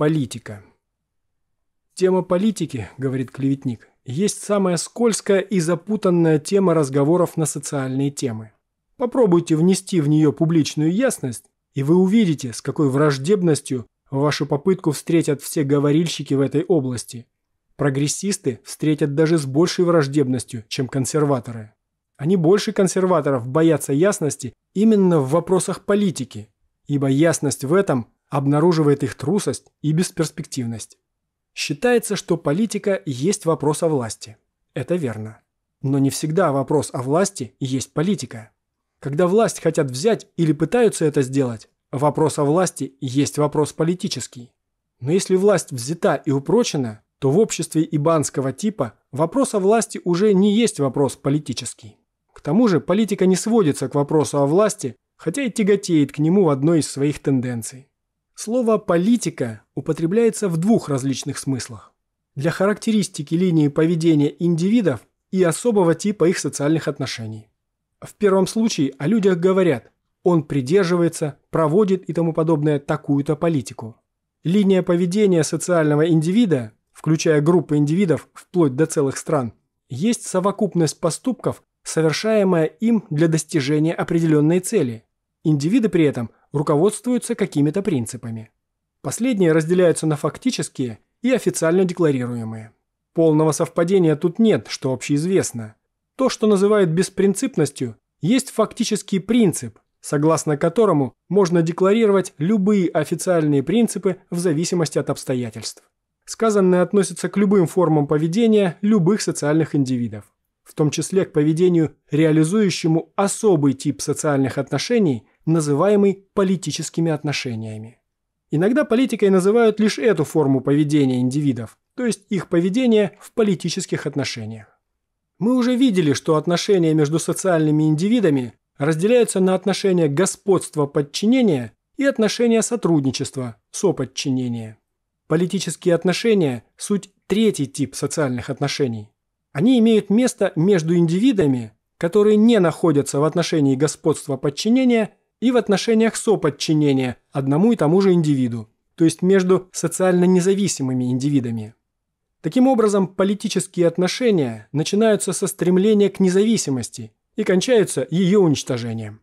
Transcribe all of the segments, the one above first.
Политика. Тема политики, говорит клеветник, есть самая скользкая и запутанная тема разговоров на социальные темы. Попробуйте внести в нее публичную ясность, и вы увидите, с какой враждебностью вашу попытку встретят все говорильщики в этой области. Прогрессисты встретят даже с большей враждебностью, чем консерваторы. Они больше консерваторов боятся ясности именно в вопросах политики, ибо ясность в этом обнаруживает их трусость и бесперспективность. Считается, что политика есть вопрос о власти. Это верно. Но не всегда вопрос о власти есть политика. Когда власть хотят взять или пытаются это сделать, вопрос о власти есть вопрос политический. Но если власть взята и упрочена, то в обществе ибанского типа вопрос о власти уже не есть вопрос политический. К тому же политика не сводится к вопросу о власти, хотя и тяготеет к нему в одной из своих тенденций. Слово «политика» употребляется в двух различных смыслах. Для характеристики линии поведения индивидов и особого типа их социальных отношений. В первом случае о людях говорят «он придерживается», «проводит» и тому подобное такую-то политику. Линия поведения социального индивида, включая группы индивидов вплоть до целых стран, есть совокупность поступков, совершаемая им для достижения определенной цели. Индивиды при этом – руководствуются какими-то принципами. Последние разделяются на фактические и официально декларируемые. Полного совпадения тут нет, что общеизвестно. То, что называют беспринципностью, есть фактический принцип, согласно которому можно декларировать любые официальные принципы в зависимости от обстоятельств. Сказанное относится к любым формам поведения любых социальных индивидов, в том числе к поведению, реализующему особый тип социальных отношений, называемый политическими отношениями. Иногда политикой называют лишь эту форму поведения индивидов, то есть их поведение в политических отношениях. Мы уже видели, что отношения между социальными индивидами разделяются на отношения господства-подчинения и отношения сотрудничества, соподчинения. Политические отношения – суть третий тип социальных отношений. Они имеют место между индивидами, которые не находятся в отношении господства-подчинения и в отношениях соподчинения одному и тому же индивиду, то есть между социально независимыми индивидами. Таким образом, политические отношения начинаются со стремления к независимости и кончаются ее уничтожением.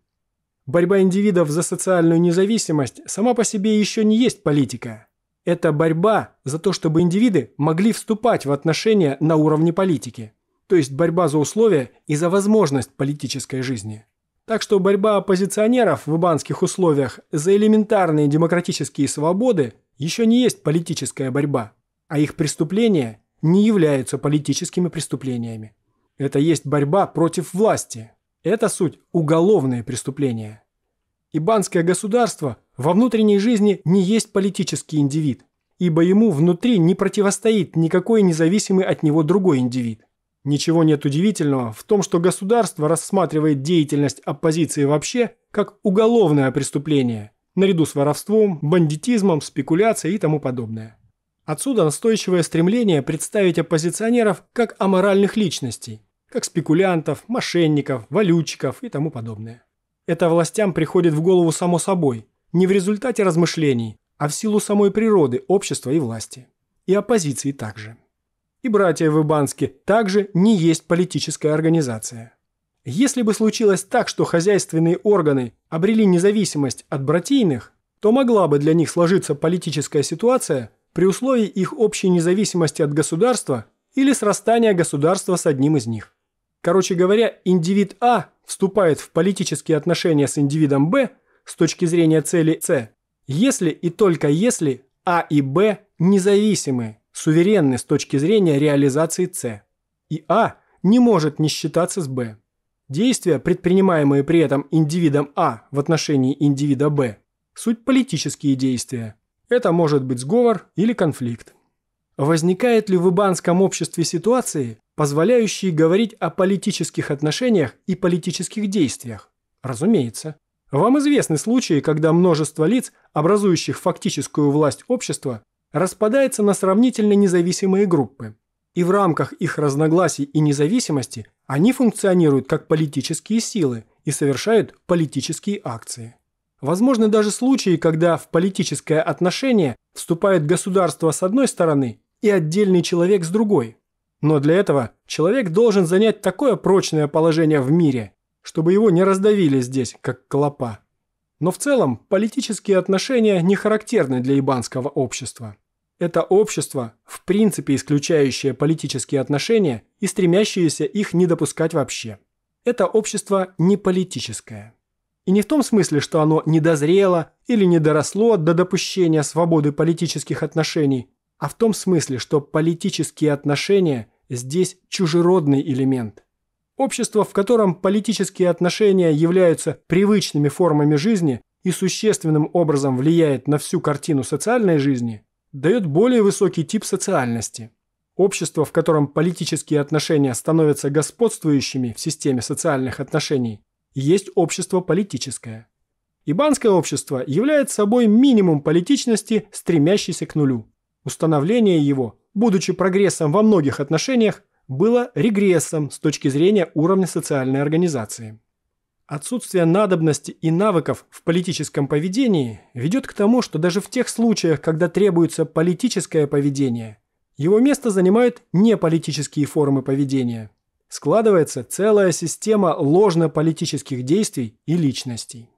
Борьба индивидов за социальную независимость сама по себе еще не есть политика. Это борьба за то, чтобы индивиды могли вступать в отношения на уровне политики, то есть борьба за условия и за возможность политической жизни. Так что борьба оппозиционеров в ибанских условиях за элементарные демократические свободы еще не есть политическая борьба, а их преступления не являются политическими преступлениями. Это есть борьба против власти. Это суть уголовные преступления. Ибанское государство во внутренней жизни не есть политический индивид, ибо ему внутри не противостоит никакой независимый от него другой индивид. Ничего нет удивительного в том, что государство рассматривает деятельность оппозиции вообще как уголовное преступление, наряду с воровством, бандитизмом, спекуляцией и тому подобное. Отсюда настойчивое стремление представить оппозиционеров как аморальных личностей, как спекулянтов, мошенников, валютчиков и тому подобное. Это властям приходит в голову само собой, не в результате размышлений, а в силу самой природы, общества и власти. И оппозиции также и братья в Ибанске также не есть политическая организация. Если бы случилось так, что хозяйственные органы обрели независимость от братийных, то могла бы для них сложиться политическая ситуация при условии их общей независимости от государства или срастания государства с одним из них. Короче говоря, индивид А вступает в политические отношения с индивидом Б с точки зрения цели С, если и только если А и Б независимы суверенны с точки зрения реализации С, и А не может не считаться с Б. Действия, предпринимаемые при этом индивидом А в отношении индивида Б, суть политические действия. Это может быть сговор или конфликт. Возникает ли в ибанском обществе ситуации, позволяющие говорить о политических отношениях и политических действиях? Разумеется. Вам известны случаи, когда множество лиц, образующих фактическую власть общества, распадается на сравнительно независимые группы, и в рамках их разногласий и независимости они функционируют как политические силы и совершают политические акции. Возможны даже случаи, когда в политическое отношение вступает государство с одной стороны и отдельный человек с другой. Но для этого человек должен занять такое прочное положение в мире, чтобы его не раздавили здесь, как клопа. Но в целом политические отношения не характерны для ибанского общества. Это общество, в принципе исключающее политические отношения и стремящееся их не допускать вообще. Это общество не политическое. И не в том смысле, что оно недозрело или недоросло до допущения свободы политических отношений, а в том смысле, что политические отношения здесь чужеродный элемент. Общество, в котором политические отношения являются привычными формами жизни и существенным образом влияет на всю картину социальной жизни – дает более высокий тип социальности. Общество, в котором политические отношения становятся господствующими в системе социальных отношений, есть общество политическое. Ибанское общество является собой минимум политичности, стремящийся к нулю. Установление его, будучи прогрессом во многих отношениях, было регрессом с точки зрения уровня социальной организации. Отсутствие надобности и навыков в политическом поведении ведет к тому, что даже в тех случаях, когда требуется политическое поведение, его место занимают неполитические формы поведения. Складывается целая система ложно-политических действий и личностей.